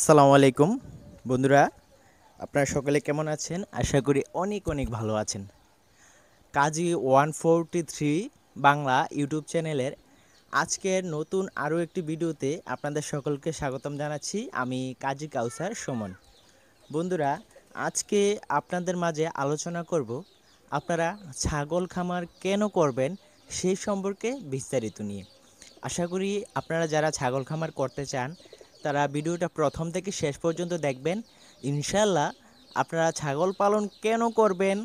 আসসালামু আলাইকুম বন্ধুরা আপনারা সকলে কেমন আছেন আশা করি অনেক অনেক ভালো আছেন Kazi one forty three Bangla YouTube চ্যানেলের আজকের নতুন আরও একটি ভিডিওতে আপনাদের সকলকে স্বাগতম জানাচ্ছি আমি কাজী কাউসার সুমন বন্ধুরা আজকে আপনাদের মাঝে আলোচনা করব আপনারা ছাগল খামার কেন করবেন সেই সম্পর্কে বিস্তারিত নিয়ে আশা করি আপনারা যারা ছাগল খামার করতে চান তারা ভিডিওটা প্রথম থেকে শেষ পর্যন্ত দেখবেন ইনশাল্লাহ আপনারা ছাগল পালন কেন করবেন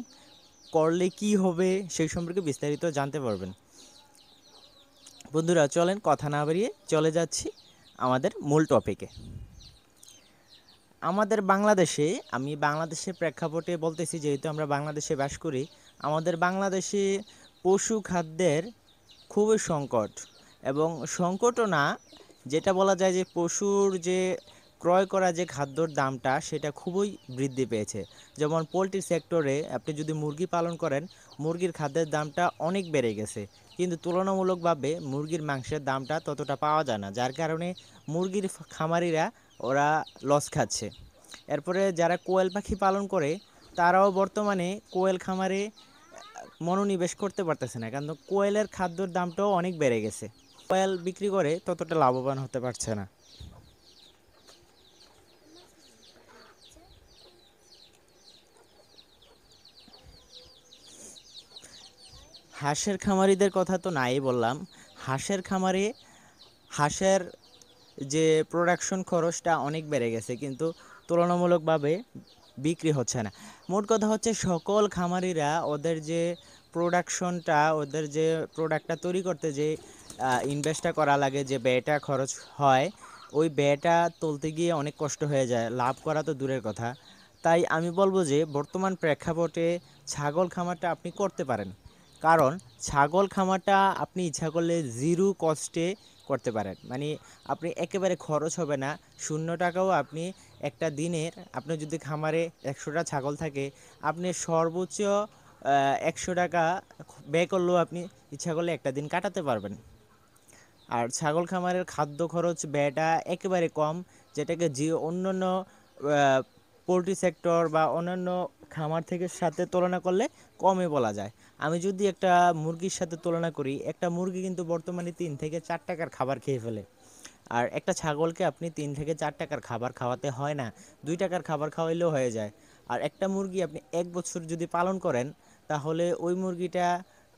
করলে কি হবে সেই সম্পর্কে বিস্তারিত জানতে পারবেন বন্ধুরা চলেন কথা না বাড়িয়ে চলে যাচ্ছি আমাদের মূল টপিকে আমাদের বাংলাদেশে আমি বাংলাদেশের প্রেক্ষাপটে বলতেছি যেহেতু আমরা বাংলাদেশে বাস করি আমাদের বাংলাদেশে পশু খাদ্যের খুবই সংকট এবং সংকটও না যেটা বলা যায় যে পশুর যে ক্রয় করা যে খাদ্যর দামটা সেটা খুবই বৃদ্ধি পেয়েছে যেমন পোলট্রি সেক্টরে আপনি যদি মুরগি পালন করেন মুরগির খাদ্যের দামটা অনেক বেড়ে গেছে কিন্তু তুলনামূলকভাবে মুরগির মাংসের দামটা ততটা পাওয়া যায় না যার কারণে মুরগির খামারিরা ওরা লস খাচ্ছে এরপরে যারা কোয়েল পাখি পালন করে তারাও বর্তমানে কোয়েল খামারে মনোনিবেশ করতে পারতেছে না কারণ কোয়েলের খাদ্যর দামটাও অনেক বেড়ে গেছে পায়াল বিক্রি করে ততটা লাভবান হতে পারছে না হাঁসের খামারিদের কথা তো নাই বললাম হাঁসের খামারে হাঁসের যে প্রোডাকশন খরচটা অনেক বেড়ে গেছে কিন্তু তুলনামূলকভাবে বিক্রি হচ্ছে না মোট কথা হচ্ছে সকল খামারিরা ওদের যে প্রোডাকশনটা ওদের যে প্রোডাক্টটা তৈরি করতে যে ইনভেস্টটা করা লাগে যে ব্যয়টা খরচ হয় ওই ব্যয়টা তুলতে গিয়ে অনেক কষ্ট হয়ে যায় লাভ করা তো দূরের কথা তাই আমি বলবো যে বর্তমান প্রেক্ষাপটে ছাগল খামারটা আপনি করতে পারেন কারণ ছাগল খামারটা আপনি ইচ্ছা করলে জিরো কস্টে করতে পারেন মানে আপনি একেবারে খরচ হবে না শূন্য টাকাও আপনি একটা দিনের আপনি যদি খামারে একশোটা ছাগল থাকে আপনি সর্বোচ্চ একশো টাকা ব্যয় করলেও আপনি ইচ্ছা করলে একটা দিন কাটাতে পারবেন আর ছাগল খামারের খাদ্য খরচ ব্যয়টা একেবারে কম যেটাকে যে অন্যান্য পোলট্রি সেক্টর বা অন্যান্য খামার থেকে সাথে তুলনা করলে কমে বলা যায় আমি যদি একটা মুরগির সাথে তুলনা করি একটা মুরগি কিন্তু বর্তমানে তিন থেকে চার টাকার খাবার খেয়ে ফেলে আর একটা ছাগলকে আপনি তিন থেকে চার টাকার খাবার খাওয়াতে হয় না দুই টাকার খাবার খাওয়াইলেও হয়ে যায় আর একটা মুরগি আপনি এক বছর যদি পালন করেন তাহলে ওই মুরগিটা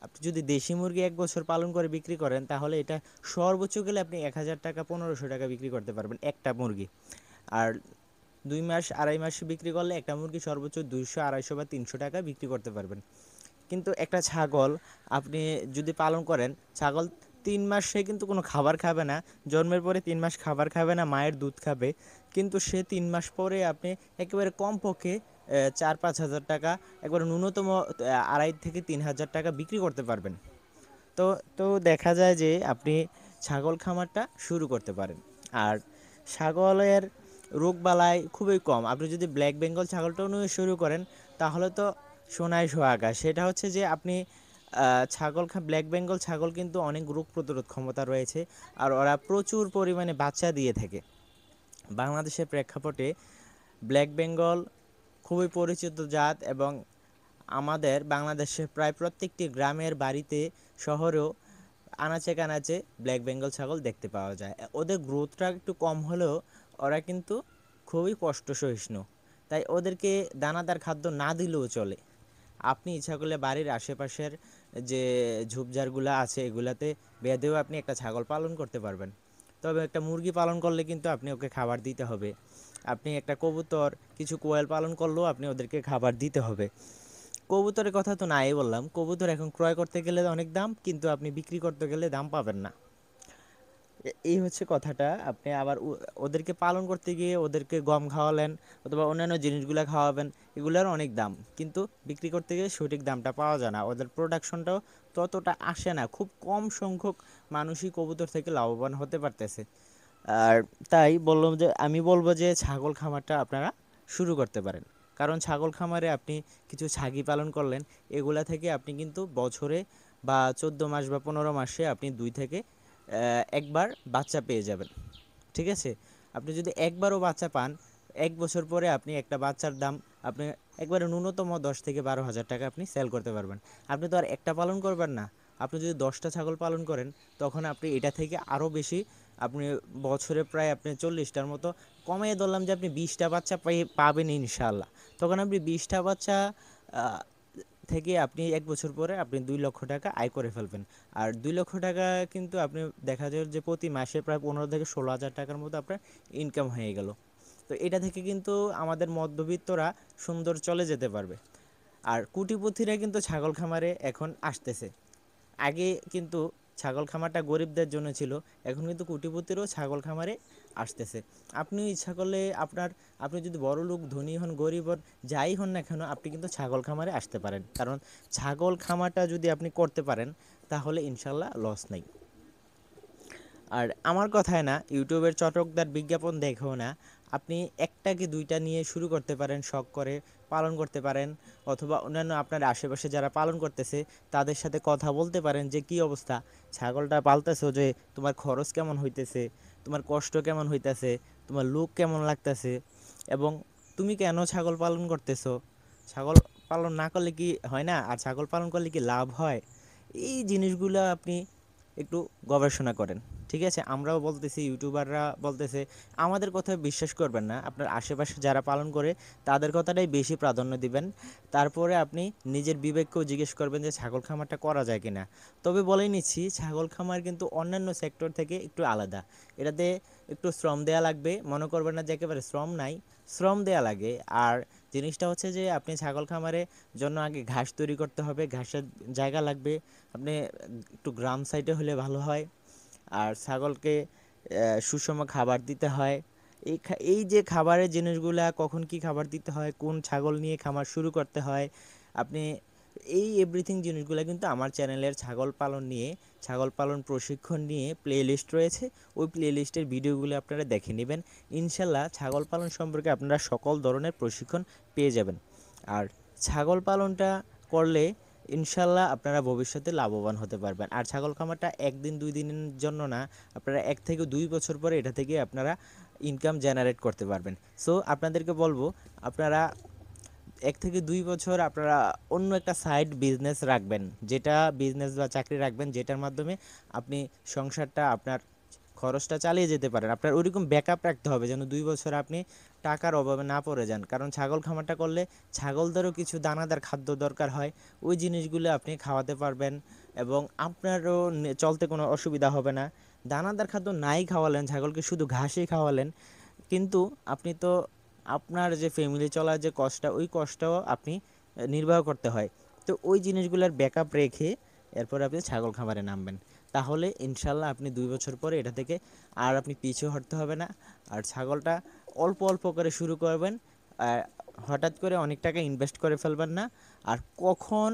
আপনি যদি দেশি মুরগি এক বছর পালন করে বিক্রি করেন তাহলে এটা সর্বোচ্চ গেলে আপনি এক হাজার টাকা পনেরোশো টাকা বিক্রি করতে পারবেন একটা মুরগি আর দুই মাস আড়াই মাস বিক্রি করলে একটা মুরগি সর্বোচ্চ দুইশো আড়াইশো বা তিনশো টাকা বিক্রি করতে পারবেন কিন্তু একটা ছাগল আপনি যদি পালন করেন ছাগল তিন মাস সে কিন্তু কোনো খাবার খাবে না জন্মের পরে তিন মাস খাবার খাবে না মায়ের দুধ খাবে কিন্তু সে তিন মাস পরে আপনি একেবারে কমপক্ষে চার পাঁচ হাজার টাকা একবার ন্যূনতম আড়াই থেকে তিন হাজার টাকা বিক্রি করতে পারবেন তো তো দেখা যায় যে আপনি ছাগল খামারটা শুরু করতে পারেন আর ছাগলের রোগবালাই খুবই কম আপনি যদি ব্ল্যাক বেঙ্গল ছাগলটাও নিয়ে শুরু করেন তাহলে তো সোনায় সোহাগা সেটা হচ্ছে যে আপনি ছাগল ব্ল্যাক বেঙ্গল ছাগল কিন্তু অনেক রোগ প্রতিরোধ ক্ষমতা রয়েছে আর ওরা প্রচুর পরিমাণে বাচ্চা দিয়ে থাকে বাংলাদেশের প্রেক্ষাপটে ব্ল্যাক বেঙ্গল খুবই পরিচিত জাত এবং আমাদের বাংলাদেশের প্রায় প্রত্যেকটি গ্রামের বাড়িতে শহরেও আনাচে কানাচে ব্ল্যাক বেঙ্গল ছাগল দেখতে পাওয়া যায় ওদের গ্রোথটা একটু কম হলেও ওরা কিন্তু খুবই কষ্ট সহিষ্ণু তাই ওদেরকে দানাদার খাদ্য না দিলেও চলে আপনি ইচ্ছা করলে বাড়ির আশেপাশের যে ঝোপঝাড়গুলো আছে এগুলাতে বেঁধেও আপনি একটা ছাগল পালন করতে পারবেন তবে একটা মুরগি পালন করলে কিন্তু আপনি ওকে খাবার দিতে হবে আপনি একটা কবুতর কিছু কোয়েল পালন করলেও আপনি ওদেরকে খাবার দিতে হবে কবুতরের কথা তো নাই বললাম কবুতর এখন ক্রয় করতে গেলে অনেক দাম কিন্তু আপনি বিক্রি করতে গেলে দাম পাবেন না এই হচ্ছে কথাটা আপনি আবার ওদেরকে পালন করতে গিয়ে ওদেরকে গম খাওয়ালেন অথবা অন্যান্য জিনিসগুলো খাওয়াবেন এগুলোর অনেক দাম কিন্তু বিক্রি করতে গিয়ে সঠিক দামটা পাওয়া যায় না ওদের প্রোডাকশনটাও ততটা আসে না খুব কম সংখ্যক মানুষই কবুতর থেকে লাভবান হতে পারতেছে আর তাই বললাম যে আমি বলবো যে ছাগল খামারটা আপনারা শুরু করতে পারেন কারণ ছাগল খামারে আপনি কিছু ছাগি পালন করলেন এগুলা থেকে আপনি কিন্তু বছরে বা চোদ্দো মাস বা পনেরো মাসে আপনি দুই থেকে একবার বাচ্চা পেয়ে যাবেন ঠিক আছে আপনি যদি একবারও বাচ্চা পান এক বছর পরে আপনি একটা বাচ্চার দাম আপনি একবারে ন্যূনতম দশ থেকে বারো হাজার টাকা আপনি সেল করতে পারবেন আপনি তো আর একটা পালন করবেন না আপনি যদি দশটা ছাগল পালন করেন তখন আপনি এটা থেকে আরও বেশি আপনি বছরে প্রায় আপনি চল্লিশটার মতো কমিয়ে ধরলাম যে আপনি বিশটা বাচ্চা পাবেন ইনশাল্লাহ তখন আপনি বিশটা বাচ্চা থেকে আপনি এক বছর পরে আপনি দুই লক্ষ টাকা আয় করে ফেলবেন আর দুই লক্ষ টাকা কিন্তু আপনি দেখা যায় যে প্রতি মাসে প্রায় পনেরো থেকে ষোলো হাজার টাকার মতো আপনার ইনকাম হয়ে গেল তো এটা থেকে কিন্তু আমাদের মধ্যবিত্তরা সুন্দর চলে যেতে পারবে আর কুটিপুথিরা কিন্তু ছাগল খামারে এখন আসতেছে আগে কিন্তু ছাগল খামারটা গরিবদের জন্য ছিল এখন কিন্তু কুটিপুতিরও ছাগল খামারে আসতেছে আপনি ইচ্ছা করলে আপনার আপনি যদি বড় লোক ধনী হন গরিব হন যাই হন না কেন আপনি কিন্তু ছাগল খামারে আসতে পারেন কারণ ছাগল খামারটা যদি আপনি করতে পারেন তাহলে ইনশাল্লাহ লস নেই আর আমার কথায় না ইউটিউবের চটকদার বিজ্ঞাপন দেখেও না আপনি একটা কি দুইটা নিয়ে শুরু করতে পারেন শখ করে পালন করতে পারেন অথবা অন্যান্য আপনার আশেপাশে যারা পালন করতেছে তাদের সাথে কথা বলতে পারেন যে কি অবস্থা ছাগলটা পালতেছো যে তোমার খরচ কেমন হইতেছে তোমার কষ্ট কেমন হইতেছে তোমার লুক কেমন লাগতেছে এবং তুমি কেন ছাগল পালন করতেছো ছাগল পালন না করলে কি হয় না আর ছাগল পালন করলে কি লাভ হয় এই জিনিসগুলো আপনি একটু গবেষণা করেন ঠিক আছে আমরাও বলতেছি ইউটিউবাররা বলতেছে আমাদের কথা বিশ্বাস করবেন না আপনার আশেপাশে যারা পালন করে তাদের কথাটাই বেশি প্রাধান্য দিবেন তারপরে আপনি নিজের বিবেককেও জিজ্ঞেস করবেন যে ছাগল খামারটা করা যায় কিনা তবে বলেই নিচ্ছি ছাগল খামার কিন্তু অন্যান্য সেক্টর থেকে একটু আলাদা এটাতে একটু শ্রম দেয়া লাগবে মনে করবেন না যে একেবারে শ্রম নাই শ্রম দেয়া লাগে আর জিনিসটা হচ্ছে যে আপনি ছাগল খামারের জন্য আগে ঘাস তৈরি করতে হবে ঘাসের জায়গা লাগবে আপনি একটু গ্রাম সাইডে হলে ভালো হয় আর ছাগলকে সুষম খাবার দিতে হয় এই এই যে খাবারের জিনিসগুলা কখন কি খাবার দিতে হয় কোন ছাগল নিয়ে খামার শুরু করতে হয় আপনি এই এভরিথিং জিনিসগুলো কিন্তু আমার চ্যানেলের ছাগল পালন নিয়ে ছাগল পালন প্রশিক্ষণ নিয়ে প্লে লিস্ট রয়েছে ওই প্লে লিস্টের ভিডিওগুলো আপনারা দেখে নেবেন ইনশাল্লাহ ছাগল পালন সম্পর্কে আপনারা সকল ধরনের প্রশিক্ষণ পেয়ে যাবেন আর ছাগল পালনটা করলে ইনশাল্লাহ আপনারা ভবিষ্যতে লাভবান হতে পারবেন আর ছাগল খামারটা একদিন দুই দিনের জন্য না আপনারা এক থেকে দুই বছর পরে এটা থেকে আপনারা ইনকাম জেনারেট করতে পারবেন সো আপনাদেরকে বলবো আপনারা এক থেকে দুই বছর আপনারা অন্য একটা সাইড বিজনেস রাখবেন যেটা বিজনেস বা চাকরি রাখবেন যেটার মাধ্যমে আপনি সংসারটা আপনার খরচটা চালিয়ে যেতে পারেন আপনার ওইরকম ব্যাকআপ রাখতে হবে যেন দুই বছর আপনি টাকার অভাবে না পড়ে যান কারণ ছাগল খামারটা করলে ছাগলদেরও কিছু দানাদার খাদ্য দরকার হয় ওই জিনিসগুলো আপনি খাওয়াতে পারবেন এবং আপনারও চলতে কোনো অসুবিধা হবে না দানাদার খাদ্য নাই খাওয়ালেন ছাগলকে শুধু ঘাসই খাওয়ালেন কিন্তু আপনি তো আপনার যে ফ্যামিলি চলার যে কষ্টটা ওই কষ্টও আপনি নির্বাহ করতে হয় তো ওই জিনিসগুলোর ব্যাকআপ রেখে এরপর আপনি ছাগল খামারে নামবেন তাহলে ইনশাল্লাহ আপনি দুই বছর পরে এটা থেকে আর আপনি পিছু হটতে হবে না আর ছাগলটা অল্প অল্প করে শুরু করবেন হঠাৎ করে অনেক টাকা ইনভেস্ট করে ফেলবেন না আর কখন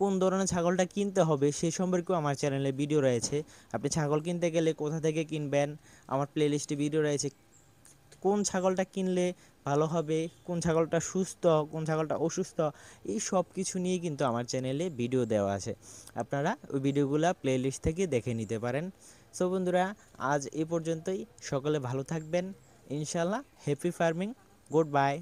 কোন ধরনের ছাগলটা কিনতে হবে সে সম্পর্কেও আমার চ্যানেলে ভিডিও রয়েছে আপনি ছাগল কিনতে গেলে কোথা থেকে কিনবেন আমার প্লেলিস্টে ভিডিও রয়েছে কোন ছাগলটা কিনলে ভালো হবে কোন ছাগলটা সুস্থ কোন ছাগলটা অসুস্থ এই সব কিছু নিয়ে কিন্তু আমার চ্যানেলে ভিডিও দেওয়া আছে আপনারা ওই ভিডিওগুলো প্লেলিস্ট থেকে দেখে নিতে পারেন সো বন্ধুরা আজ এ পর্যন্তই সকলে ভালো থাকবেন ইনশাল্লাহ হ্যাপি ফার্মিং গুড বাই